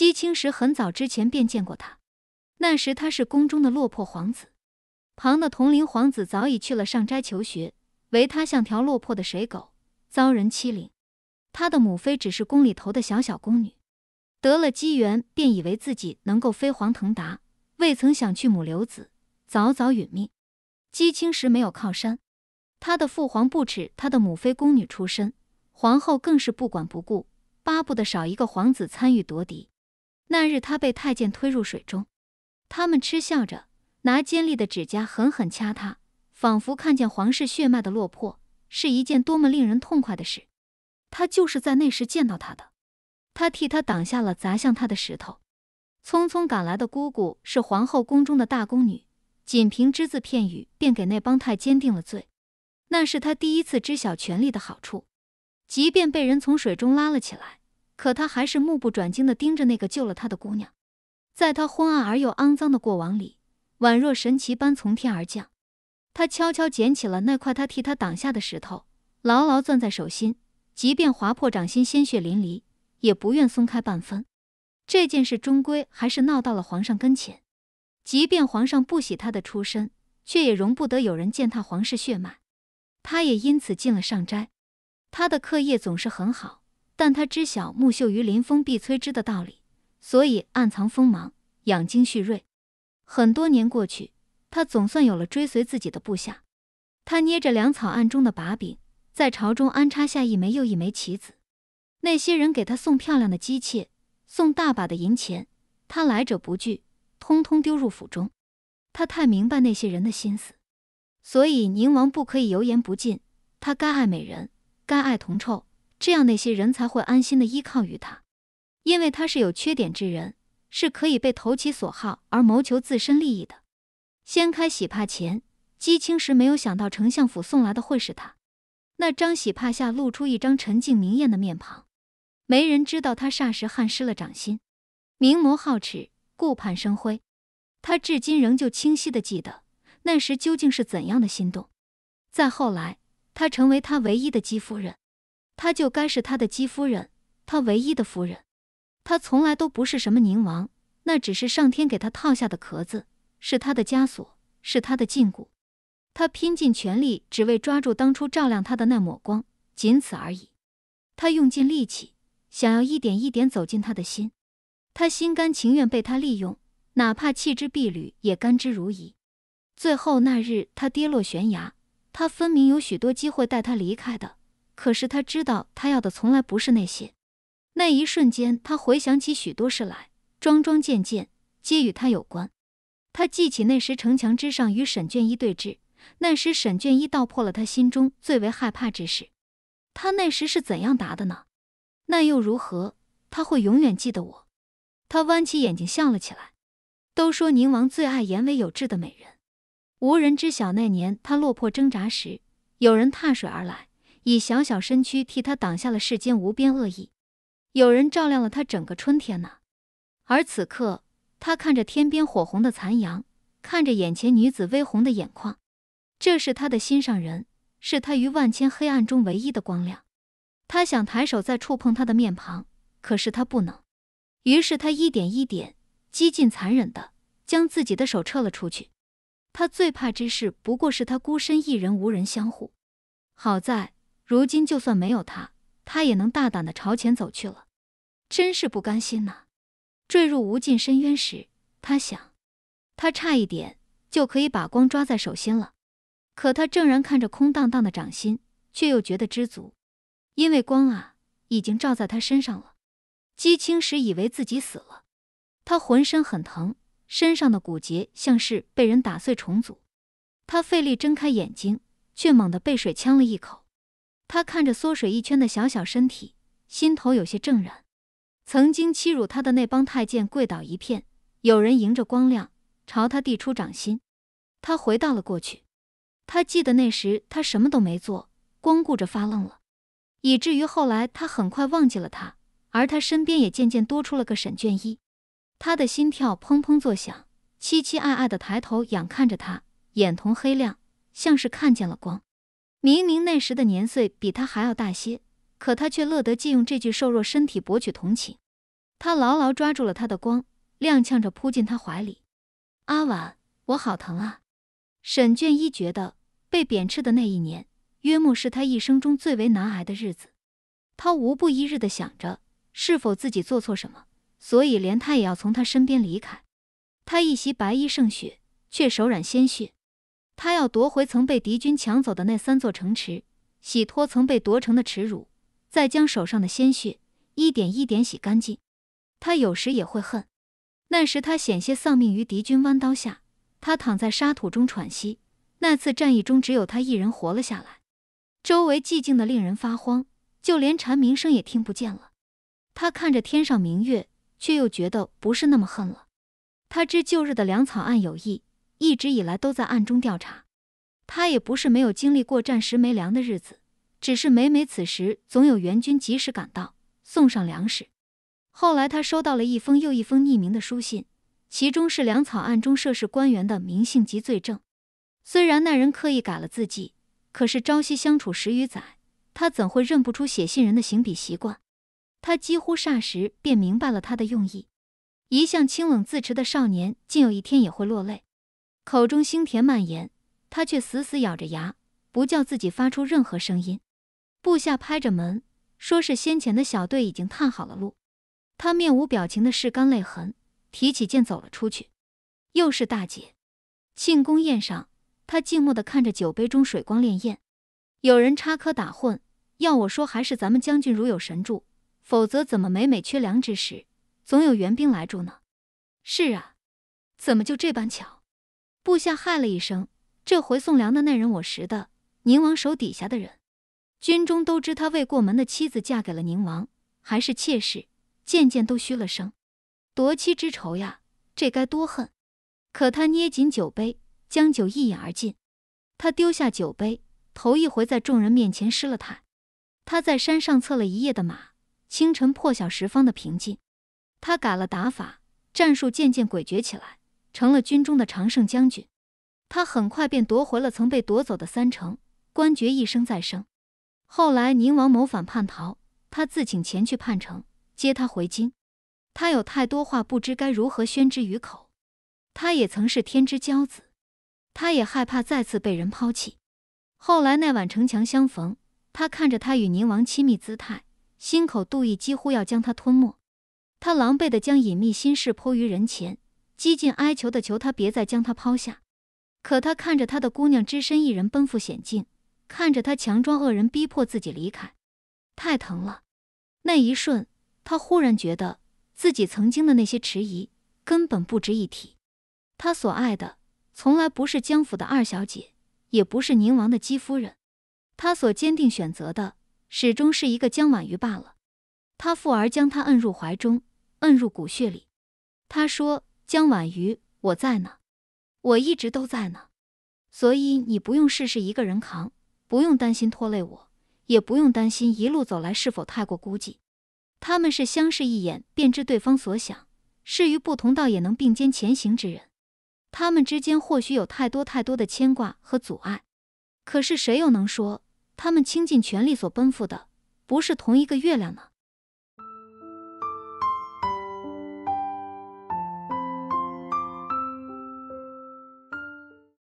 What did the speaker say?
姬青石很早之前便见过他，那时他是宫中的落魄皇子，旁的同龄皇子早已去了上斋求学，唯他像条落魄的水狗，遭人欺凌。他的母妃只是宫里头的小小宫女，得了机缘便以为自己能够飞黄腾达，未曾想去母留子，早早殒命。姬青石没有靠山，他的父皇不耻他的母妃宫女出身，皇后更是不管不顾，巴不得少一个皇子参与夺嫡。那日，他被太监推入水中，他们嗤笑着，拿尖利的指甲狠狠掐他，仿佛看见皇室血脉的落魄是一件多么令人痛快的事。他就是在那时见到他的，他替他挡下了砸向他的石头。匆匆赶来的姑姑是皇后宫中的大宫女，仅凭只字片语便给那帮太监定了罪。那是他第一次知晓权力的好处，即便被人从水中拉了起来。可他还是目不转睛地盯着那个救了他的姑娘，在他昏暗而又肮脏的过往里，宛若神奇般从天而降。他悄悄捡起了那块他替他挡下的石头，牢牢攥在手心，即便划破掌心鲜血淋漓，也不愿松开半分。这件事终归还是闹到了皇上跟前，即便皇上不喜他的出身，却也容不得有人践踏皇室血脉。他也因此进了尚斋，他的课业总是很好。但他知晓“木秀于林，风必摧之”的道理，所以暗藏锋芒，养精蓄锐。很多年过去，他总算有了追随自己的部下。他捏着粮草案中的把柄，在朝中安插下一枚又一枚棋子。那些人给他送漂亮的姬妾，送大把的银钱，他来者不拒，通通丢入府中。他太明白那些人的心思，所以宁王不可以油盐不进。他该爱美人，该爱铜臭。这样，那些人才会安心的依靠于他，因为他是有缺点之人，是可以被投其所好而谋求自身利益的。掀开喜帕前，姬青石没有想到丞相府送来的会是他。那张喜帕下露出一张沉静明艳的面庞，没人知道他霎时汗湿了掌心。明眸皓齿，顾盼生辉，他至今仍旧清晰的记得那时究竟是怎样的心动。再后来，他成为他唯一的姬夫人。他就该是他的姬夫人，他唯一的夫人。他从来都不是什么宁王，那只是上天给他套下的壳子，是他的枷锁，是他的禁锢。他拼尽全力，只为抓住当初照亮他的那抹光，仅此而已。他用尽力气，想要一点一点走进他的心。他心甘情愿被他利用，哪怕弃之敝履也甘之如饴。最后那日，他跌落悬崖，他分明有许多机会带他离开的。可是他知道，他要的从来不是那些。那一瞬间，他回想起许多事来，桩桩件件皆与他有关。他记起那时城墙之上与沈卷一对峙，那时沈卷一道破了他心中最为害怕之事。他那时是怎样答的呢？那又如何？他会永远记得我。他弯起眼睛笑了起来。都说宁王最爱言为有志的美人，无人知晓那年他落魄挣扎时，有人踏水而来。以小小身躯替他挡下了世间无边恶意，有人照亮了他整个春天呢。而此刻，他看着天边火红的残阳，看着眼前女子微红的眼眶，这是他的心上人，是他于万千黑暗中唯一的光亮。他想抬手再触碰她的面庞，可是他不能。于是他一点一点，几近残忍的将自己的手撤了出去。他最怕之事，不过是他孤身一人，无人相护。好在。如今就算没有他，他也能大胆的朝前走去了，真是不甘心呐！坠入无尽深渊时，他想，他差一点就可以把光抓在手心了，可他正然看着空荡荡的掌心，却又觉得知足，因为光啊，已经照在他身上了。姬青时以为自己死了，他浑身很疼，身上的骨节像是被人打碎重组，他费力睁开眼睛，却猛地被水呛了一口。他看着缩水一圈的小小身体，心头有些怔然。曾经欺辱他的那帮太监跪倒一片，有人迎着光亮朝他递出掌心。他回到了过去，他记得那时他什么都没做，光顾着发愣了，以至于后来他很快忘记了他，而他身边也渐渐多出了个沈倦一。他的心跳砰砰作响，期期爱爱的抬头仰看着他，眼瞳黑亮，像是看见了光。明明那时的年岁比他还要大些，可他却乐得借用这具瘦弱身体博取同情。他牢牢抓住了他的光，踉跄着扑进他怀里：“阿婉，我好疼啊！”沈倦一觉得被贬斥的那一年，约莫是他一生中最为难挨的日子。他无不一日的想着，是否自己做错什么，所以连他也要从他身边离开。他一袭白衣胜雪，却手染鲜血。他要夺回曾被敌军抢走的那三座城池，洗脱曾被夺城的耻辱，再将手上的鲜血一点一点洗干净。他有时也会恨，那时他险些丧命于敌军弯刀下。他躺在沙土中喘息，那次战役中只有他一人活了下来。周围寂静的令人发慌，就连蝉鸣声也听不见了。他看着天上明月，却又觉得不是那么恨了。他知旧日的粮草案有异。一直以来都在暗中调查，他也不是没有经历过战时没粮的日子，只是每每此时总有援军及时赶到送上粮食。后来他收到了一封又一封匿名的书信，其中是粮草案中涉事官员的名姓及罪证。虽然那人刻意改了字迹，可是朝夕相处十余载，他怎会认不出写信人的行笔习惯？他几乎霎时便明白了他的用意。一向清冷自持的少年，竟有一天也会落泪。口中腥甜蔓延，他却死死咬着牙，不叫自己发出任何声音。部下拍着门，说是先前的小队已经探好了路。他面无表情的拭干泪痕，提起剑走了出去。又是大姐，庆功宴上，他静默地看着酒杯中水光潋滟。有人插科打诨，要我说还是咱们将军如有神助，否则怎么每每缺粮之时，总有援兵来助呢？是啊，怎么就这般巧？部下嗨了一声，这回送粮的那人我识的，宁王手底下的人，军中都知他未过门的妻子嫁给了宁王，还是妾室，渐渐都嘘了声，夺妻之仇呀，这该多恨！可他捏紧酒杯，将酒一饮而尽。他丢下酒杯，头一回在众人面前失了态。他在山上策了一夜的马，清晨破晓时方的平静，他改了打法，战术渐渐诡谲起来。成了军中的常胜将军，他很快便夺回了曾被夺走的三城，官爵一生再升。后来宁王谋反叛逃，他自请前去叛城接他回京。他有太多话不知该如何宣之于口。他也曾是天之骄子，他也害怕再次被人抛弃。后来那晚城墙相逢，他看着他与宁王亲密姿态，心口妒意几乎要将他吞没。他狼狈的将隐秘心事泼于人前。激进哀求的求他别再将他抛下，可他看着他的姑娘只身一人奔赴险境，看着他强装恶人逼迫自己离开，太疼了。那一瞬，他忽然觉得自己曾经的那些迟疑根本不值一提。他所爱的，从来不是江府的二小姐，也不是宁王的姬夫人，他所坚定选择的，始终是一个江婉瑜罢了。他父而将她摁入怀中，摁入骨血里。他说。江婉瑜，我在呢，我一直都在呢，所以你不用事事一个人扛，不用担心拖累我，也不用担心一路走来是否太过孤寂。他们是相视一眼便知对方所想，是于不同道也能并肩前行之人。他们之间或许有太多太多的牵挂和阻碍，可是谁又能说他们倾尽全力所奔赴的不是同一个月亮呢？